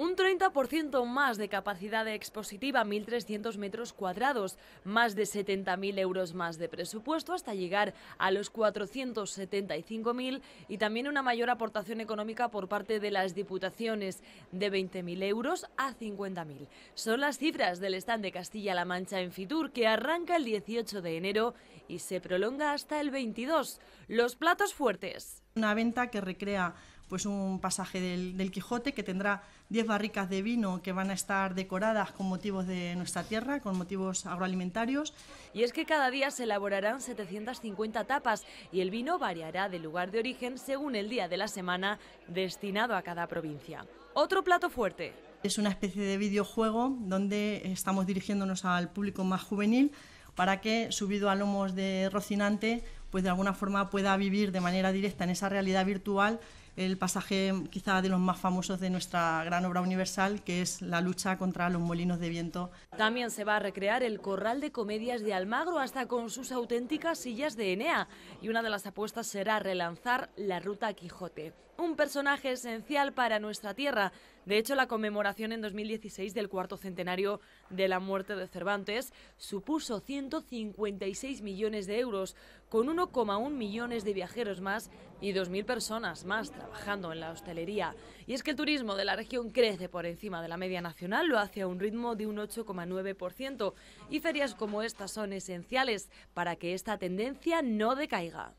un 30% más de capacidad expositiva, 1.300 metros cuadrados, más de 70.000 euros más de presupuesto hasta llegar a los 475.000 y también una mayor aportación económica por parte de las diputaciones de 20.000 euros a 50.000. Son las cifras del stand de Castilla-La Mancha en Fitur que arranca el 18 de enero y se prolonga hasta el 22. Los platos fuertes. Una venta que recrea pues un pasaje del, Quijote que tendrá 10 barricas de vino que van a estar decoradas con motivos de nuestra tierra, con motivos agroalimentarios. Y es que cada día se elaborarán 750 tapas y el vino variará de lugar de origen según el día de la semana destinado a cada provincia. Otro plato fuerte. Es una especie de videojuego donde estamos dirigiéndonos al público más juvenil para que, subido a lomos de Rocinante, pues de alguna forma pueda vivir de manera directa en esa realidad virtual el pasaje quizá de los más famosos de nuestra gran obra universal, que es la lucha contra los molinos de viento. También se va a recrear el corral de comedias de Almagro hasta con sus auténticas sillas de Enea y una de las apuestas será relanzar la ruta Quijote, un personaje esencial para nuestra tierra de hecho, la conmemoración en 2016 del cuarto centenario de la muerte de Cervantes supuso 156 millones de euros, con 1,1 millones de viajeros más y 2.000 personas más trabajando en la hostelería. Y es que el turismo de la región crece por encima de la media nacional, lo hace a un ritmo de un 8,9%, y ferias como estas son esenciales para que esta tendencia no decaiga.